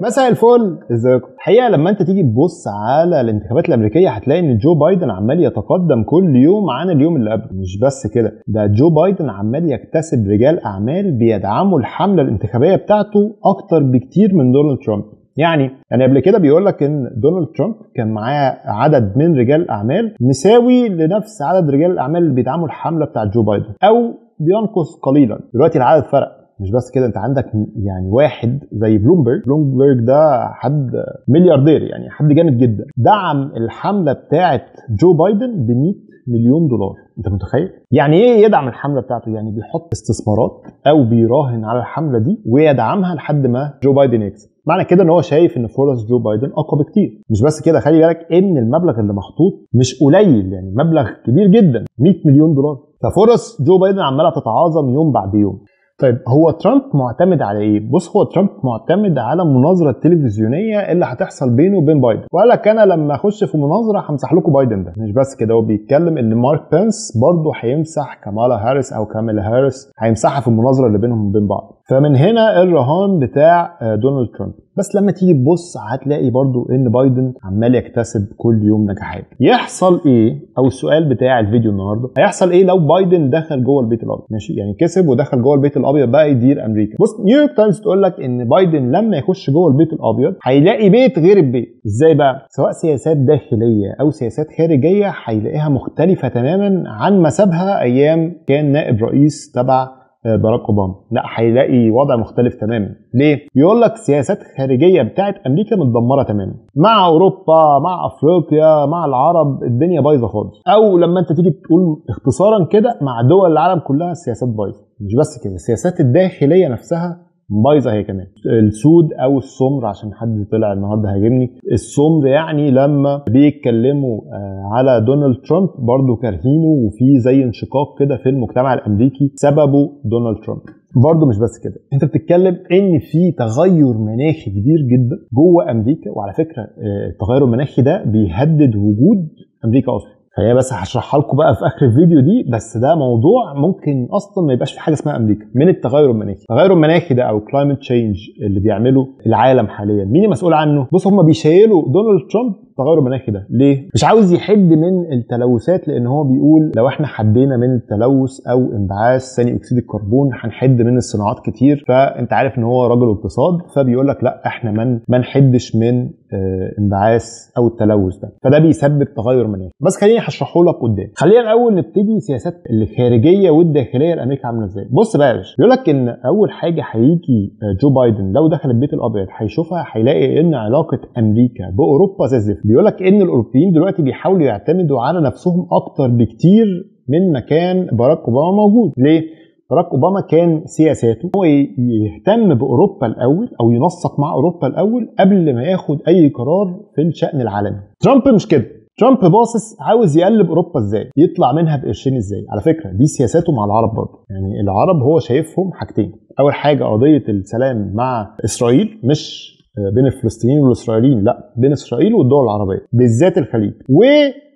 مساء الفل ازيكم الحقيقه لما انت تيجي تبص على الانتخابات الامريكيه هتلاقي ان جو بايدن عمال يتقدم كل يوم عن اليوم اللي قبله مش بس كده ده جو بايدن عمال يكتسب رجال اعمال بيدعموا الحمله الانتخابيه بتاعته اكتر بكتير من دونالد ترامب يعني يعني قبل كده بيقول لك ان دونالد ترامب كان معاه عدد من رجال الاعمال مساوي لنفس عدد رجال الاعمال اللي بيدعموا الحمله بتاعت جو بايدن او بينقص قليلا دلوقتي العدد فرق مش بس كده انت عندك يعني واحد زي بلومبرج بلومبرج ده حد ملياردير يعني حد جامد جدا دعم الحمله بتاعه جو بايدن ب 100 مليون دولار انت متخيل يعني ايه يدعم الحمله بتاعته يعني بيحط استثمارات او بيراهن على الحمله دي ويدعمها لحد ما جو بايدن يكسب معنى كده ان هو شايف ان فرص جو بايدن اقوى بكتير مش بس كده خلي بالك ان المبلغ اللي محطوط مش قليل يعني مبلغ كبير جدا 100 مليون دولار ففرص جو بايدن عماله تتعاظم يوم بعد يوم طيب هو ترامب معتمد على ايه؟ بص هو ترامب معتمد على المناظره التلفزيونيه اللي هتحصل بينه وبين بايدن، وقال لك انا لما اخش في مناظره همسح لكم بايدن ده، مش بس كده هو بيتكلم ان مارك بنس برضه هيمسح كامالا هاريس او كاميلا هاريس هيمسحها في المناظره اللي بينهم وبين بعض. فمن هنا الرهان بتاع آه، دونالد ترامب بس لما تيجي تبص هتلاقي برضو ان بايدن عمال يكتسب كل يوم نجاحات يحصل ايه او السؤال بتاع الفيديو النهارده هيحصل ايه لو بايدن دخل جوه البيت الابيض ماشي يعني كسب ودخل جوه البيت الابيض بقى يدير امريكا بص نيويورك تايمز تقول لك ان بايدن لما يخش جوه البيت الابيض هيلاقي بيت غير البيت ازاي بقى سواء سياسات داخليه او سياسات خارجيه هيلاقيها مختلفه تماما عن ما سابها ايام كان نائب رئيس تبع آه، باراك اوباما لا هيلاقي وضع مختلف تماما ليه بيقول لك سياسات خارجيه بتاعت امريكا متدمره تماما مع اوروبا مع افريقيا مع العرب الدنيا بايظه خالص او لما انت تيجي تقول اختصارا كده مع دول العالم كلها السياسات بايظه مش بس كده السياسات الداخليه نفسها بايظه هي كمان السود او السمر عشان حد طلع النهارده هاجمني السمر يعني لما بيتكلموا آه، على دونالد ترامب برضه كارهينه وفي زي انشقاق كده في المجتمع الامريكي سببه دونالد ترامب برضه مش بس كده انت بتتكلم ان في تغير مناخي كبير جدا جوه امريكا وعلى فكره آه، التغير المناخي ده بيهدد وجود امريكا اصلا فهي بس هشرحها لكم بقى في اخر الفيديو دي بس ده موضوع ممكن اصلا ما يبقاش في حاجه اسمها امريكا من التغير المناخي التغير المناخي ده او كلايمت تشينج اللي بيعمله العالم حاليا مين المسؤول عنه بص هم بيشيلوا دونالد ترامب التغير المناخي ده ليه مش عاوز يحد من التلوثات لان هو بيقول لو احنا حدينا من التلوث او انبعاث ثاني اكسيد الكربون هنحد من الصناعات كتير فانت عارف ان هو رجل اقتصاد فبيقول لك لا احنا من ما نحدش من آه، انبعاث او التلوث ده فده بيسبب تغير مناخي بس خليني هشرحه لك قدام خلينا الاول نبتدي سياسات الخارجيه والداخليه لامريكا عامله ازاي بص بقى يا باشا بيقول لك ان اول حاجه هيجي آه، جو بايدن لو دخل البيت الابيض هيشوفها هيلاقي ان علاقه امريكا باوروبا زي الزفت بيقول لك ان الاوروبيين دلوقتي بيحاولوا يعتمدوا على نفسهم اكتر بكتير من مكان باراك اوباما موجود ليه باراك اوباما كان سياساته هو يهتم باوروبا الاول او ينسق مع اوروبا الاول قبل ما ياخد اي قرار في الشان العالمي ترامب مش كده ترامب باصص عاوز يقلب اوروبا ازاي يطلع منها بقرشين ازاي على فكره دي سياساته مع العرب برضه يعني العرب هو شايفهم حاجتين اول حاجه قضيه السلام مع اسرائيل مش آه، بين الفلسطينيين والاسرائيليين لا بين اسرائيل والدول العربيه بالذات الخليج و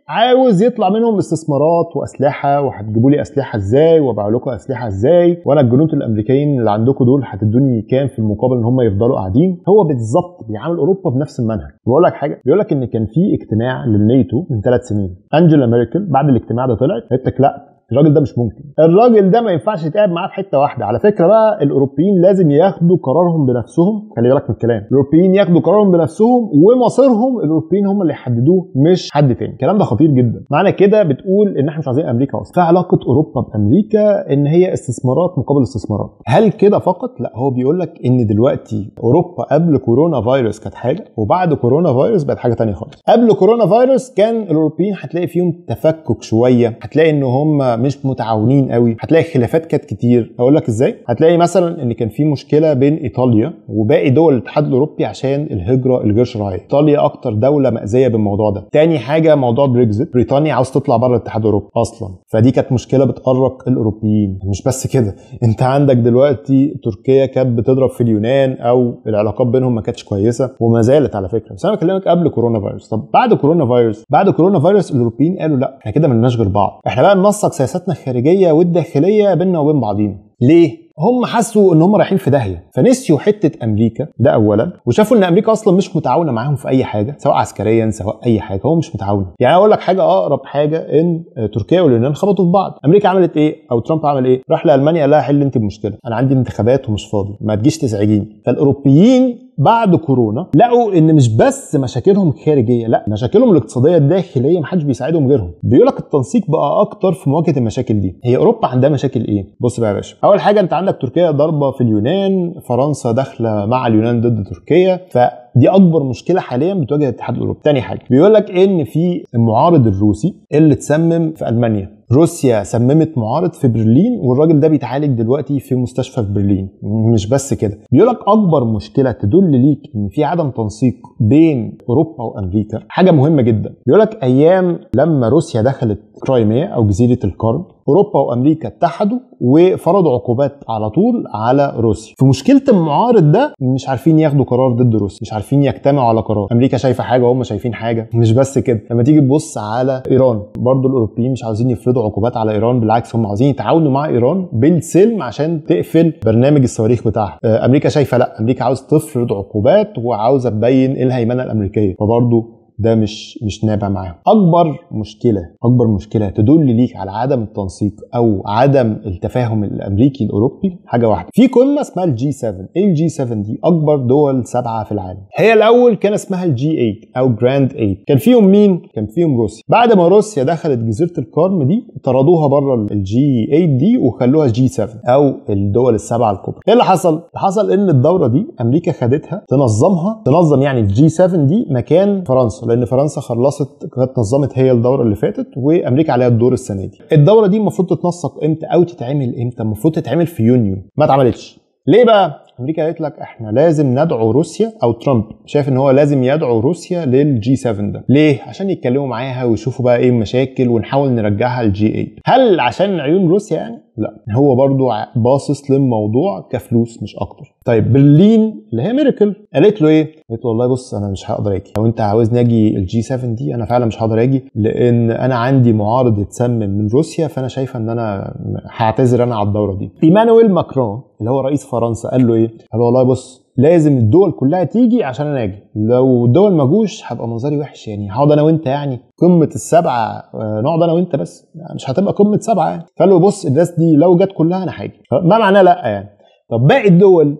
عاوز يطلع منهم استثمارات واسلحه وهتجيبوا لي اسلحه ازاي وابيع لكم اسلحه ازاي وانا الجنود الامريكيين اللي عندكم دول هتدوني كام في المقابل ان هم يفضلوا قاعدين هو بالظبط بيعامل اوروبا بنفس المنهج بقول لك حاجه بيقول لك ان كان في اجتماع للنيتو من ثلاث سنين انجيلا ميركل بعد الاجتماع ده طلعت قالت لك لا الراجل ده مش ممكن الراجل ده ما ينفعش يتقعد معاه في حته واحده على فكره بقى الاوروبيين لازم ياخدوا قرارهم بنفسهم خلي بالك من الكلام الاوروبيين ياخدوا قرارهم بنفسهم ومصيرهم الاوروبيين هم اللي يحددوه مش حد تاني الكلام ده خطير جدا معنى كده بتقول ان احنا مش عايزين امريكا اصلا فعلاقه اوروبا بامريكا ان هي استثمارات مقابل استثمارات هل كده فقط لا هو بيقول لك ان دلوقتي اوروبا قبل كورونا فيروس كانت حاجه وبعد كورونا فيروس بقت حاجه تانية خالص قبل كورونا فيروس كان الاوروبيين هتلاقي فيهم تفكك شويه هتلاقي ان هم مش متعاونين قوي هتلاقي خلافات كانت كتير اقول لك ازاي هتلاقي مثلا ان كان في مشكله بين ايطاليا وباقي دول الاتحاد الاوروبي عشان الهجره الغير شرعيه ايطاليا اكتر دوله مأذيه بالموضوع ده تاني حاجه موضوع بريكزيت بريطانيا عاوز تطلع بره الاتحاد الاوروبي اصلا فدي كانت مشكله بتقرق الاوروبيين مش بس كده انت عندك دلوقتي تركيا كانت بتضرب في اليونان او العلاقات بينهم ما كانتش كويسه وما زالت على فكره بس انا بكلمك قبل كورونا فيروس طب بعد كورونا فيروس بعد كورونا فيروس الاوروبيين قالوا لا احنا كده ملناش غير بعض احنا بقى ننسق سياساتنا الخارجيه والداخليه بيننا وبين بعضينا ليه هم حسوا ان هم رايحين في داهيه فنسيوا حته امريكا ده اولا وشافوا ان امريكا اصلا مش متعاونه معاهم في اي حاجه سواء عسكريا سواء اي حاجه هو مش متعاونه يعني اقول لك حاجه اقرب حاجه ان تركيا واليونان خبطوا في بعض امريكا عملت ايه او ترامب عمل ايه راح لالمانيا قال لها حل انت المشكله انا عندي انتخابات ومش فاضي ما تجيش تزعجيني فالاوروبيين بعد كورونا لقوا ان مش بس مشاكلهم خارجيه لا مشاكلهم الاقتصاديه الداخليه محدش بيساعدهم غيرهم بيقول لك التنسيق بقى اكتر في مواجهه المشاكل دي هي اوروبا عندها مشاكل ايه بص بقى يا باشا اول حاجه انت عندك تركيا ضربه في اليونان فرنسا داخله مع اليونان ضد تركيا ف دي اكبر مشكله حاليا بتواجه الاتحاد الاوروبي تاني حاجه بيقول لك ان في المعارض الروسي اللي اتسمم في المانيا روسيا سممت معارض في برلين والراجل ده بيتعالج دلوقتي في مستشفى في برلين مش بس كده بيقول لك اكبر مشكله تدل ليك ان في عدم تنسيق بين اوروبا وامريكا حاجه مهمه جدا بيقول لك ايام لما روسيا دخلت كرايميا او جزيره القرن اوروبا وامريكا اتحدوا وفرضوا عقوبات على طول على روسيا في مشكله المعارض ده مش عارفين ياخدوا قرار ضد روسيا مش عارفين يجتمعوا على قرار امريكا شايفه حاجه وهم شايفين حاجه مش بس كده لما تيجي تبص على ايران برضو الاوروبيين مش عاوزين يفرضوا عقوبات على ايران بالعكس هم عاوزين يتعاونوا مع ايران بالسلم عشان تقفل برنامج الصواريخ بتاعها آه، امريكا شايفه لا امريكا عاوز تفرض عقوبات وعاوزه تبين الهيمنه الامريكيه فبرضه ده مش مش نابع معاهم اكبر مشكله اكبر مشكله تدل ليك على عدم التنسيق او عدم التفاهم الامريكي الاوروبي حاجه واحده في قمه اسمها الجي 7 ايه الجي 7 دي اكبر دول سبعه في العالم هي الاول كان اسمها الجي 8 او جراند 8 كان فيهم مين كان فيهم روسيا بعد ما روسيا دخلت جزيره القرم دي طردوها بره الجي 8 دي وخلوها جي 7 او الدول السبعه الكبرى ايه اللي حصل حصل ان الدوره دي امريكا خدتها تنظمها تنظم يعني الجي 7 دي مكان فرنسا لان فرنسا خلصت كانت نظمت هي الدوره اللي فاتت وامريكا عليها الدور السنه دي الدوره دي المفروض تتنسق امتى او تتعمل امتى المفروض تتعمل في يونيو ما اتعملتش ليه بقى امريكا قالت لك احنا لازم ندعو روسيا او ترامب شايف ان هو لازم يدعو روسيا للجي 7 ده ليه عشان يتكلموا معاها ويشوفوا بقى ايه المشاكل ونحاول نرجعها للجي 8 هل عشان عيون روسيا يعني لا هو برضو باصص للموضوع كفلوس مش اكتر طيب برلين اللي هي ميركل قالت له ايه قلت له والله بص انا مش هقدر اجي لو انت عاوزني اجي الجي 7 دي انا فعلا مش هقدر اجي لان انا عندي معارض اتسمم من روسيا فانا شايفه ان انا هعتذر انا على الدوره دي ايمانويل ماكرون اللي هو رئيس فرنسا قال له ايه قال له والله بص لازم الدول كلها تيجي عشان انا اجي لو الدول ما جوش هبقى منظري وحش يعني هقعد انا وانت يعني قمه السبعه آه، نقعد انا وانت بس مش هتبقى قمه سبعه يعني فقال له بص الناس دي لو جت كلها انا هاجي ما معناه لا يعني طب باقي الدول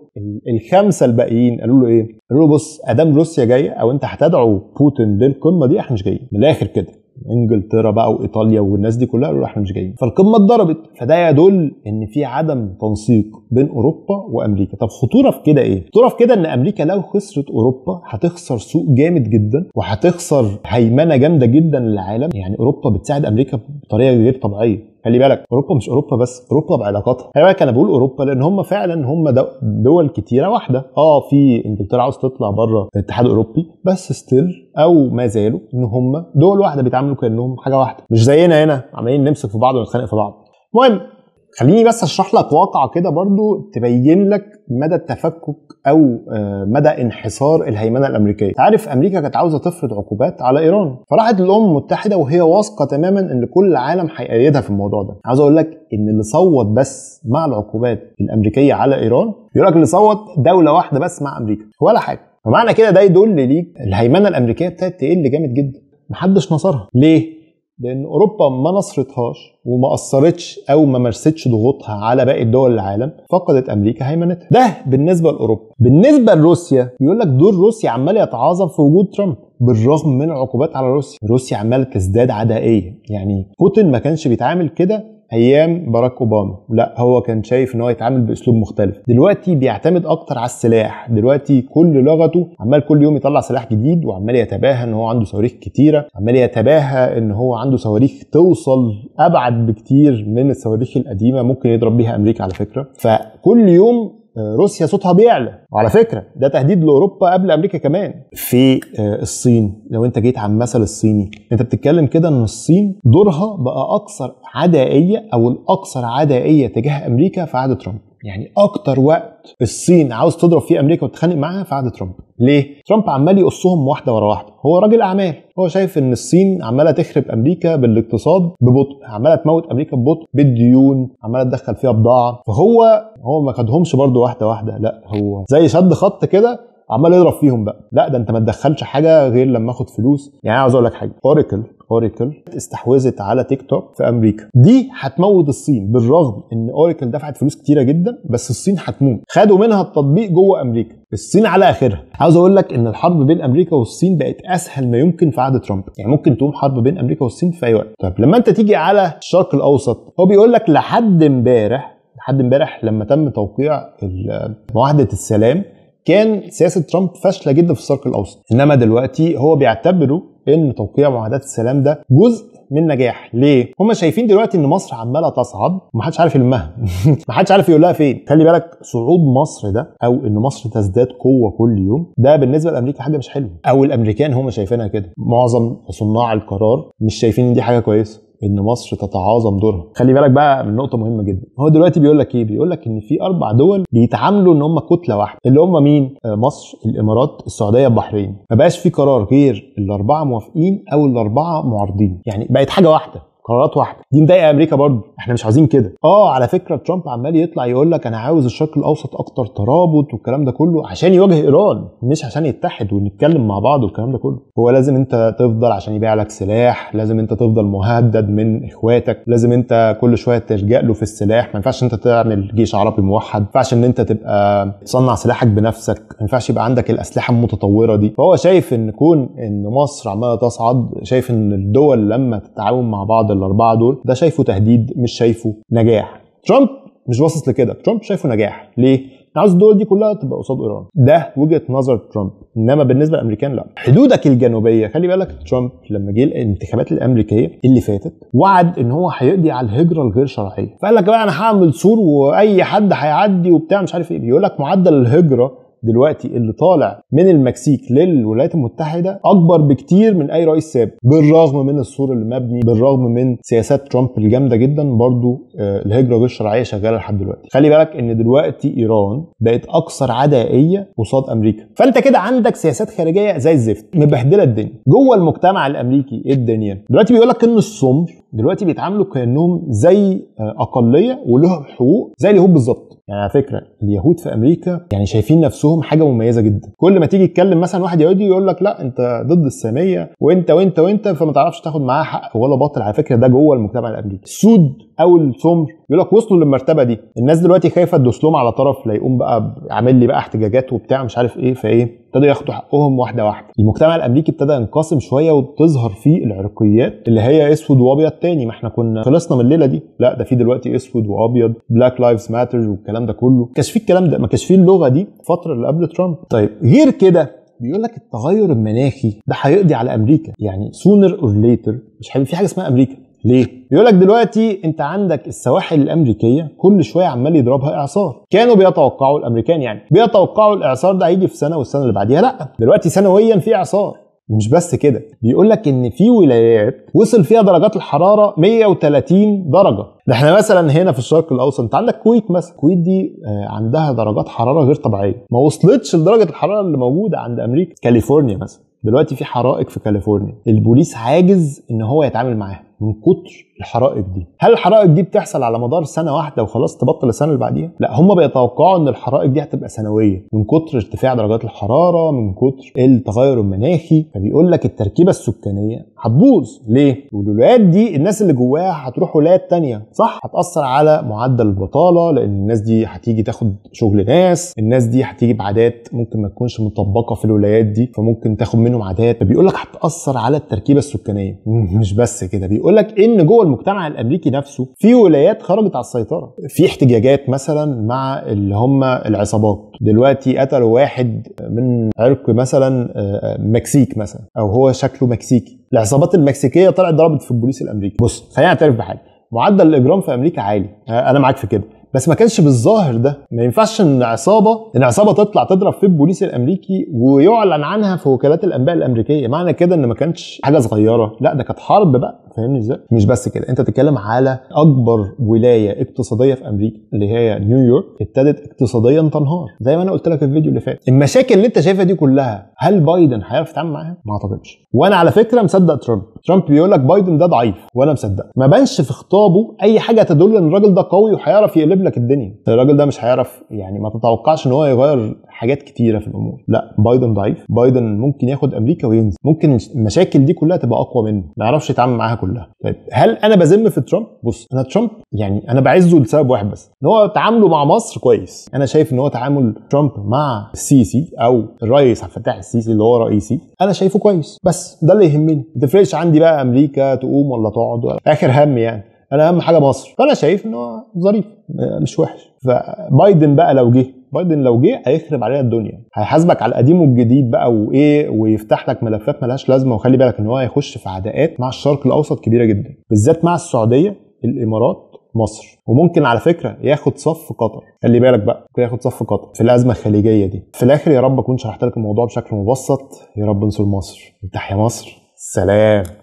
الخمسه الباقيين قالوا له ايه؟ قالوا له بص ادام روسيا جايه او انت هتدعو بوتين للقمه دي احنا مش جايين من الاخر كده انجلترا بقى وايطاليا والناس دي كلها قالوا احنا مش جايين فالقمه اتضربت فده يدل ان في عدم تنسيق بين اوروبا وامريكا طب خطوره في كده ايه خطوره في كده ان امريكا لو خسرت اوروبا هتخسر سوق جامد جدا وهتخسر هيمنه جامده جدا للعالم يعني اوروبا بتساعد امريكا بطريقه غير طبيعيه خلي بالك اوروبا مش اوروبا بس اوروبا بعلاقاتها خلي بالك انا بقول اوروبا لان هم فعلا هم دول كتيره واحده اه في انجلترا عاوز تطلع بره الاتحاد الاوروبي بس ستيل او ما زالوا ان هم دول واحده بيتعاملوا كانهم حاجه واحده مش زينا هنا عمالين نمسك في بعض ونتخانق في بعض المهم خليني بس اشرح لك واقعه كده برضو تبين لك مدى التفكك او آه، مدى انحصار الهيمنه الامريكيه عارف امريكا كانت عاوزه تفرض عقوبات على ايران فراحت الامم المتحده وهي واثقه تماما ان كل العالم هيأيدها في الموضوع ده عاوز اقول لك ان اللي صوت بس مع العقوبات الامريكيه على ايران يقول لك اللي صوت دوله واحده بس مع امريكا ولا حاجه فمعنى كده ده يدل ليك الهيمنه الامريكيه ابتدت تقل جامد جدا محدش نصرها ليه لان اوروبا ما نصرتهاش وما اثرتش او ما مارستش ضغوطها على باقي دول العالم فقدت امريكا هيمنتها ده بالنسبه لاوروبا بالنسبه لروسيا بيقول لك دور روسيا عمال يتعاظم في وجود ترامب بالرغم من العقوبات على روسيا روسيا عماله تزداد عدائيه يعني بوتين ما كانش بيتعامل كده ايام باراك اوباما لا هو كان شايف ان هو يتعامل باسلوب مختلف دلوقتي بيعتمد اكتر على السلاح دلوقتي كل لغته عمال كل يوم يطلع سلاح جديد وعمال يتباهى ان هو عنده صواريخ كتيره عمال يتباهى ان هو عنده صواريخ توصل ابعد بكتير من الصواريخ القديمه ممكن يضرب بيها امريكا على فكره فكل يوم آه، روسيا صوتها بيعلى وعلى فكره ده تهديد لاوروبا قبل امريكا كمان في آه، الصين لو انت جيت على المثل الصيني انت بتتكلم كده ان الصين دورها بقى اكثر عدائيه او الاكثر عدائيه تجاه امريكا في عهد ترامب يعني اكتر وقت الصين عاوز تضرب فيه امريكا وتتخانق معاها في عهد ترامب ليه ترامب عمال يقصهم واحده ورا واحده هو راجل اعمال هو شايف ان الصين عماله تخرب امريكا بالاقتصاد ببطء عماله تموت امريكا ببطء بالديون عماله تدخل فيها بضاعه فهو هو ما خدهمش برده واحده واحده لا هو زي شد خط كده عمال يضرب فيهم بقى لا ده انت ما تدخلش حاجه غير لما اخد فلوس يعني عاوز اقول لك حاجه اوراكل اوراكل استحوذت على تيك توك في امريكا دي هتموت الصين بالرغم ان اوراكل دفعت فلوس كتيره جدا بس الصين هتموت خدوا منها التطبيق جوه امريكا الصين على اخرها عاوز اقول لك ان الحرب بين امريكا والصين بقت اسهل ما يمكن في عهد ترامب يعني ممكن تقوم حرب بين امريكا والصين في اي وقت طب لما انت تيجي على الشرق الاوسط هو بيقول لك لحد امبارح لحد امبارح لما تم توقيع معاهده السلام كان سياسه ترامب فاشله جدا في الشرق الاوسط انما دلوقتي هو بيعتبروا ان توقيع معاهدات السلام ده جزء من نجاح ليه هم شايفين دلوقتي ان مصر عماله تصعد ومحدش عارف يلمها محدش عارف يقول لها فين خلي بالك صعود مصر ده او ان مصر تزداد قوه كل يوم ده بالنسبه لامريكا حاجه مش حلوه او الامريكان هم شايفينها كده معظم صناع القرار مش شايفين ان دي حاجه كويسه ان مصر تتعاظم دورها خلي بالك بقى من نقطه مهمه جدا هو دلوقتي بيقول لك ايه بيقول لك ان في اربع دول بيتعاملوا ان هم كتله واحده اللي هم مين آه، مصر الامارات السعوديه البحرين ما بقاش في قرار غير الاربعه موافقين او الاربعه معارضين يعني بقت حاجه واحده قرارات واحده دي مضايقه امريكا برضه احنا مش عايزين كده اه على فكره ترامب عمال يطلع يقول لك انا عاوز الشرق الاوسط اكتر ترابط والكلام ده كله عشان يواجه ايران مش عشان يتحد ونتكلم مع بعض والكلام ده كله هو لازم انت تفضل عشان يبيع لك سلاح لازم انت تفضل مهدد من اخواتك لازم انت كل شويه تلجا له في السلاح ما ينفعش انت تعمل جيش عربي موحد ما ينفعش ان انت تبقى تصنع سلاحك بنفسك ما ينفعش يبقى عندك الاسلحه المتطوره دي فهو شايف ان كون ان مصر عماله تصعد شايف ان الدول لما تتعاون مع بعض الاربعه دول ده شايفه تهديد مش شايفه نجاح ترامب مش باصص لكده ترامب شايفه نجاح ليه عاوز الدول دي كلها تبقى قصاد ايران ده وجهه نظر ترامب انما بالنسبه للامريكان لا حدودك الجنوبيه خلي بالك ترامب لما جه الانتخابات الامريكيه اللي فاتت وعد ان هو هيقضي على الهجره الغير شرعيه فقال لك بقى انا هعمل سور واي حد هيعدي وبتاع مش عارف ايه بيقول لك معدل الهجره دلوقتي اللي طالع من المكسيك للولايات المتحده اكبر بكتير من اي رئيس سابق بالرغم من السور اللي مبني بالرغم من سياسات ترامب الجامده جدا برضو آه، الهجره غير الشرعيه شغاله لحد دلوقتي خلي بالك ان دلوقتي ايران بقت اكثر عدائيه قصاد امريكا فانت كده عندك سياسات خارجيه زي الزفت مبهدله الدنيا جوه المجتمع الامريكي ايه الدنيا دلوقتي بيقول لك ان الصمت دلوقتي بيتعاملوا كانهم زي آه، اقليه ولهم حقوق زي اليهود بالظبط يعني على فكره اليهود في امريكا يعني شايفين نفسهم حاجه مميزه جدا كل ما تيجي تتكلم مثلا واحد يهودي يقول لك لا انت ضد الساميه وانت وانت وانت فما تعرفش تاخد معاه حق ولا باطل على فكره ده جوه المجتمع الامريكي السود او السمر يقول لك وصلوا للمرتبه دي الناس دلوقتي خايفه تدوس لهم على طرف لا يقوم بقى عامل لي بقى احتجاجات وبتاع مش عارف ايه فايه ابتدوا ياخدوا حقهم واحده واحده المجتمع الامريكي ابتدى ينقسم شويه وبتظهر فيه العرقيات اللي هي اسود وابيض تاني ما احنا كنا خلصنا من الليله دي لا ده في دلوقتي اسود وابيض بلاك لايفز ماتر والكلام ده كله ما كانش فيه الكلام ده ما كانش فيه اللغه دي الفتره اللي قبل ترامب طيب غير كده بيقول لك التغير المناخي ده هيقضي على امريكا يعني سونر اور ليتر مش هيبقى في حاجه اسمها امريكا ليه؟ بيقول لك دلوقتي انت عندك السواحل الامريكيه كل شويه عمال يضربها اعصار، كانوا بيتوقعوا الامريكان يعني بيتوقعوا الاعصار ده هيجي في سنه والسنه اللي بعديها لا، دلوقتي سنويا في اعصار، مش بس كده بيقول لك ان في ولايات وصل فيها درجات الحراره 130 درجه ده احنا مثلا هنا في الشرق الاوسط انت عندك الكويت مثلا الكويت دي آه، عندها درجات حراره غير طبيعيه ما وصلتش لدرجه الحراره اللي موجوده عند امريكا كاليفورنيا مثلا دلوقتي في حرائق في كاليفورنيا البوليس عاجز ان هو يتعامل معاها من كتر الحرائق دي هل الحرائق دي بتحصل على مدار سنه واحده وخلاص تبطل السنه اللي بعديها لا هم بيتوقعوا ان الحرائق دي هتبقى سنويه من كتر ارتفاع درجات الحراره من كتر التغير المناخي فبيقول لك التركيبه السكانيه هتبوظ ليه؟ والولايات دي الناس اللي جواها هتروح ولايات تانية صح؟ هتأثر على معدل البطالة لأن الناس دي هتيجي تاخد شغل ناس، الناس دي هتيجي بعادات ممكن ما تكونش مطبقة في الولايات دي فممكن تاخد منهم عادات، فبيقول لك هتأثر على التركيبة السكانية، مش بس كده بيقول لك إن جوه المجتمع الأمريكي نفسه في ولايات خرجت على السيطرة، في احتجاجات مثلا مع اللي هم العصابات دلوقتي قتلوا واحد من عرق مثلا آه، آه، مكسيك مثلا او هو شكله مكسيكي العصابات المكسيكيه طلعت ضربت في البوليس الامريكي بص خلينا نعترف بحاجه معدل الاجرام في امريكا عالي آه، انا معاك في كده بس ما كانش بالظاهر ده ما ينفعش ان عصابه ان عصابه تطلع تضرب في البوليس الامريكي ويعلن عنها في وكالات الانباء الامريكيه معنى كده ان ما كانش حاجه صغيره لا ده كانت حرب بقى فاهمني ازاي؟ مش بس كده انت بتتكلم على اكبر ولايه اقتصاديه في امريكا اللي هي نيويورك ابتدت اقتصاديا تنهار زي ما انا قلت لك في الفيديو اللي فات المشاكل اللي انت شايفها دي كلها هل بايدن هيعرف يتعامل معاها؟ ما اعتقدش وانا على فكره مصدق ترامب ترامب بيقول لك بايدن ده ضعيف وانا مصدق ما بانش في خطابه اي حاجه تدل ان الراجل ده قوي وهيعرف يقلب لك الدنيا الراجل ده مش هيعرف يعني ما تتوقعش ان هو يغير حاجات كتيره في الامور لا بايدن ضعيف بايدن ممكن ياخد امريكا وينزل ممكن المشاكل دي كلها تبقى اقوى منه ما يعرفش يتعامل معاها كلها طيب هل انا بذم في ترامب بص انا ترامب يعني انا بعزه لسبب واحد بس ان هو تعامله مع مصر كويس انا شايف ان هو تعامل ترامب مع السيسي او الرئيس عبد الفتاح السيسي اللي هو رئيسي انا شايفه كويس بس ده اللي يهمني ما تفرقش عندي بقى امريكا تقوم ولا تقعد ولا. اخر هم يعني انا اهم حاجه مصر فانا شايف ان هو ظريف مش وحش فبايدن بقى لو جه بايدن لو جه هيخرب علينا الدنيا هيحاسبك على القديم والجديد بقى وايه ويفتح لك ملفات ملهاش لازمه وخلي بالك ان هو هيخش في عداءات مع الشرق الاوسط كبيره جدا بالذات مع السعوديه الامارات مصر وممكن على فكره ياخد صف قطر خلي بالك بقى ممكن ياخد صف قطر في الازمه الخليجيه دي في الاخر يا رب اكون شرحت لك الموضوع بشكل مبسط يا رب انصر مصر تحيا مصر سلام